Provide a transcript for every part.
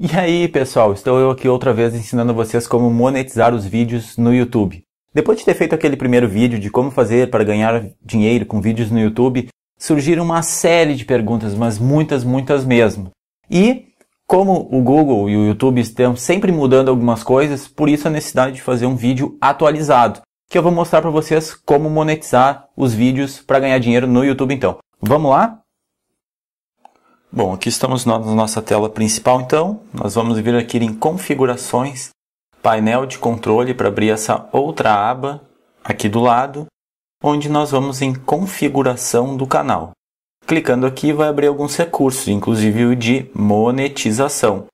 E aí, pessoal, estou eu aqui outra vez ensinando vocês como monetizar os vídeos no YouTube. Depois de ter feito aquele primeiro vídeo de como fazer para ganhar dinheiro com vídeos no YouTube, surgiram uma série de perguntas, mas muitas, muitas mesmo. E como o Google e o YouTube estão sempre mudando algumas coisas, por isso a necessidade de fazer um vídeo atualizado, que eu vou mostrar para vocês como monetizar os vídeos para ganhar dinheiro no YouTube então. Vamos lá? Bom, aqui estamos na nossa tela principal, então. Nós vamos vir aqui em configurações, painel de controle para abrir essa outra aba aqui do lado, onde nós vamos em configuração do canal. Clicando aqui vai abrir alguns recursos, inclusive o de monetização.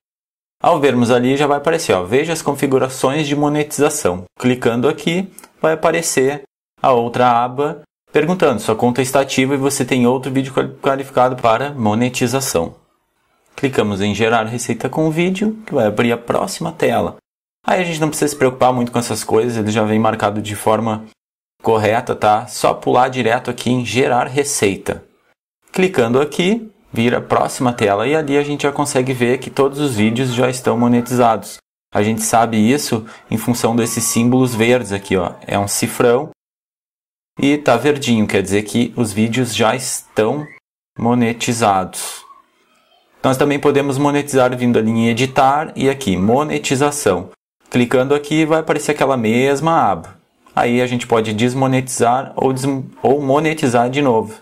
Ao vermos ali já vai aparecer, ó, veja as configurações de monetização. Clicando aqui vai aparecer a outra aba perguntando: sua conta é está ativa e você tem outro vídeo qualificado para monetização. Clicamos em gerar receita com vídeo, que vai abrir a próxima tela. Aí a gente não precisa se preocupar muito com essas coisas, ele já vem marcado de forma correta, tá? Só pular direto aqui em gerar receita. Clicando aqui, vira a próxima tela e ali a gente já consegue ver que todos os vídeos já estão monetizados. A gente sabe isso em função desses símbolos verdes aqui, ó. É um cifrão e tá verdinho, quer dizer que os vídeos já estão monetizados. Nós também podemos monetizar vindo ali em editar e aqui monetização. Clicando aqui vai aparecer aquela mesma aba. Aí a gente pode desmonetizar ou, des ou monetizar de novo.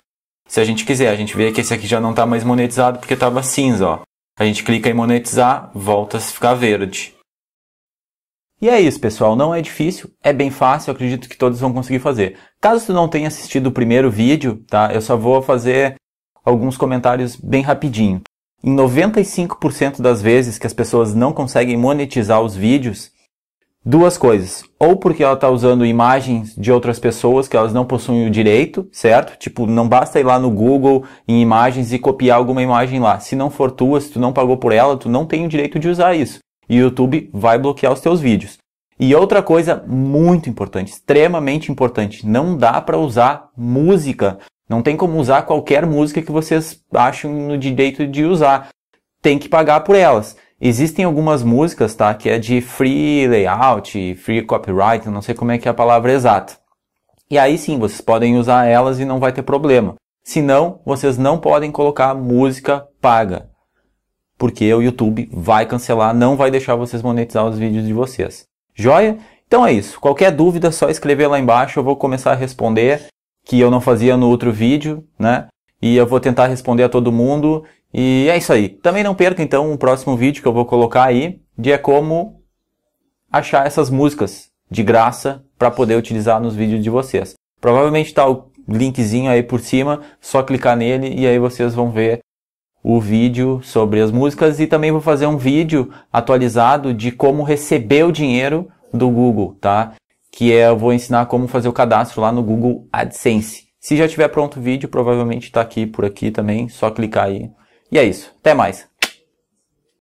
Se a gente quiser, a gente vê que esse aqui já não está mais monetizado porque estava cinza. Ó. A gente clica em monetizar, volta a ficar verde. E é isso, pessoal. Não é difícil, é bem fácil, acredito que todos vão conseguir fazer. Caso tu não tenha assistido o primeiro vídeo, tá? Eu só vou fazer alguns comentários bem rapidinho. Em 95% das vezes que as pessoas não conseguem monetizar os vídeos, duas coisas. Ou porque ela está usando imagens de outras pessoas que elas não possuem o direito, certo? Tipo, não basta ir lá no Google em imagens e copiar alguma imagem lá. Se não for tua, se tu não pagou por ela, tu não tem o direito de usar isso. E o YouTube vai bloquear os seus vídeos. E outra coisa muito importante, extremamente importante, não dá para usar música. Não tem como usar qualquer música que vocês acham no direito de usar. Tem que pagar por elas. Existem algumas músicas, tá, que é de free layout, free copyright, não sei como é que é a palavra exata. E aí sim, vocês podem usar elas e não vai ter problema. Se não, vocês não podem colocar música paga porque o YouTube vai cancelar, não vai deixar vocês monetizar os vídeos de vocês. Joia? Então é isso. Qualquer dúvida, só escrever lá embaixo, eu vou começar a responder, que eu não fazia no outro vídeo, né? E eu vou tentar responder a todo mundo. E é isso aí. Também não perca então o próximo vídeo que eu vou colocar aí, de é como achar essas músicas de graça para poder utilizar nos vídeos de vocês. Provavelmente está o linkzinho aí por cima, só clicar nele e aí vocês vão ver o vídeo sobre as músicas e também vou fazer um vídeo atualizado de como receber o dinheiro do Google, tá? Que é, eu vou ensinar como fazer o cadastro lá no Google AdSense. Se já tiver pronto o vídeo, provavelmente está aqui por aqui também, só clicar aí. E é isso. Até mais.